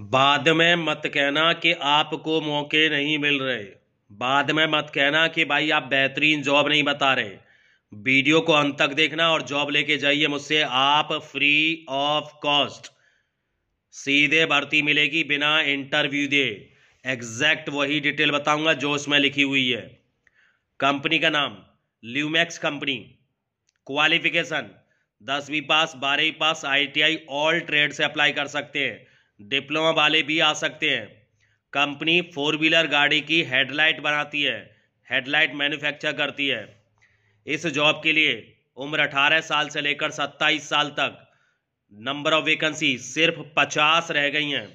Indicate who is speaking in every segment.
Speaker 1: बाद में मत कहना कि आपको मौके नहीं मिल रहे बाद में मत कहना कि भाई आप बेहतरीन जॉब नहीं बता रहे वीडियो को अंत तक देखना और जॉब लेके जाइए मुझसे आप फ्री ऑफ कॉस्ट सीधे भर्ती मिलेगी बिना इंटरव्यू दे एग्जैक्ट वही डिटेल बताऊंगा जो उसमें लिखी हुई है कंपनी का नाम ल्यूमैक्स कंपनी क्वालिफिकेशन दसवीं पास बारहवीं पास आईटीआई ऑल ट्रेड से अप्लाई कर सकते हैं डिप्लोमा वाले भी आ सकते हैं कंपनी फोर व्हीलर गाड़ी की हेडलाइट बनाती है हेडलाइट मैन्युफैक्चर करती है इस जॉब के लिए उम्र 18 साल से लेकर 27 साल तक नंबर ऑफ वैकेंसी सिर्फ 50 रह गई हैं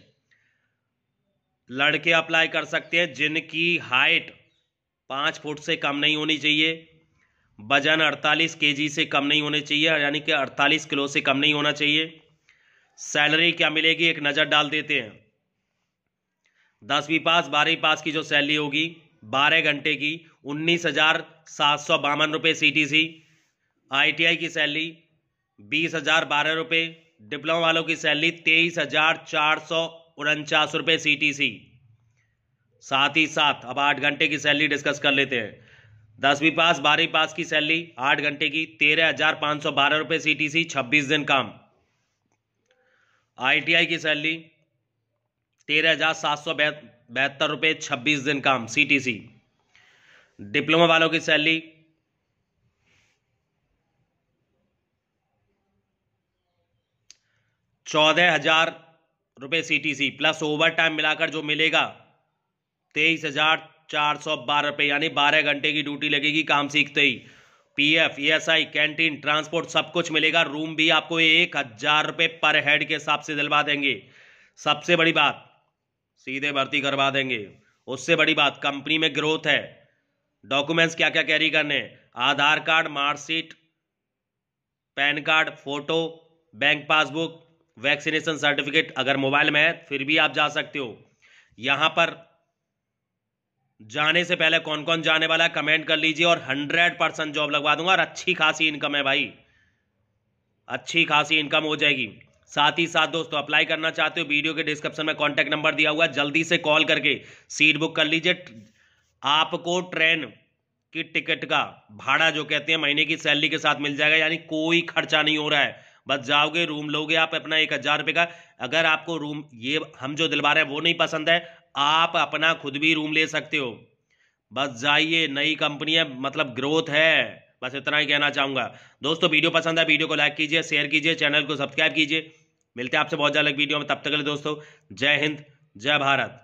Speaker 1: लड़के अप्लाई कर सकते हैं जिनकी हाइट पाँच फुट से कम नहीं होनी चाहिए वजन 48 केजी से कम नहीं होने चाहिए यानी कि 48 किलो से कम नहीं होना चाहिए सैलरी क्या मिलेगी एक नज़र डाल देते हैं दसवीं पास बारहवीं पास की जो सैलरी होगी बारह घंटे की उन्नीस हजार सात सौ बावन रुपये C T C I T I की सैलरी बीस हजार बारह रुपये डिप्लोमा वालों की सैलरी तेईस हजार चार सौ उनचास रुपये सी टी सी साथ ही साथ अब आठ घंटे की सैलरी डिस्कस कर लेते हैं दसवीं पास बारहवीं पास की सैलरी आठ घंटे की तेरह हजार पाँच सौ बारह रुपये सी टी सी छब्बीस दिन काम आईटीआई की सैलरी तेरह हजार सात सौ बहत्तर रुपये छब्बीस दिन काम सीटीसी डिप्लोमा वालों की सैलरी चौदह हजार रुपये सीटीसी प्लस ओवर टाइम मिलाकर जो मिलेगा तेईस हजार चार सौ बारह रुपये यानी बारह घंटे की ड्यूटी लगेगी काम सीखते ही पीएफ ईएसआई कैंटीन ट्रांसपोर्ट सब कुछ मिलेगा रूम भी आपको एक हजार रुपए पर हेड के हिसाब से दिलवा देंगे सबसे बड़ी बात सीधे भर्ती करवा देंगे उससे बड़ी बात कंपनी में ग्रोथ है डॉक्यूमेंट्स क्या क्या कैरी करने Aadhaar card marksheet PAN card photo bank passbook vaccination certificate अगर मोबाइल में है फिर भी आप जा सकते हो यहाँ पर जाने से पहले कौन कौन जाने वाला है कमेंट कर लीजिए और हंड्रेड परसेंट जॉब लगवा दूंगा और अच्छी खासी इनकम है भाई अच्छी खासी इनकम हो जाएगी साथ ही साथ दोस्तों अप्लाई करना चाहते हो वीडियो के डिस्क्रिप्शन में कॉन्टैक्ट नंबर दिया हुआ है जल्दी से कॉल करके सीट बुक कर लीजिए आपको ट्रेन की टिकट का भाड़ा जो कहते हैं महीने की सैलरी के साथ मिल जाएगा यानी कोई खर्चा नहीं हो रहा है बस जाओगे रूम लोगे आप अपना एक हज़ार रुपये का अगर आपको रूम ये हम जो दिलवा रहे हैं वो नहीं पसंद है आप अपना खुद भी रूम ले सकते हो बस जाइए नई कंपनी है मतलब ग्रोथ है बस इतना ही कहना चाहूँगा दोस्तों वीडियो पसंद है वीडियो को लाइक कीजिए शेयर कीजिए चैनल को सब्सक्राइब कीजिए मिलते हैं आपसे बहुत ज्यादा वीडियो में तब तक के लिए दोस्तों जय हिंद जय भारत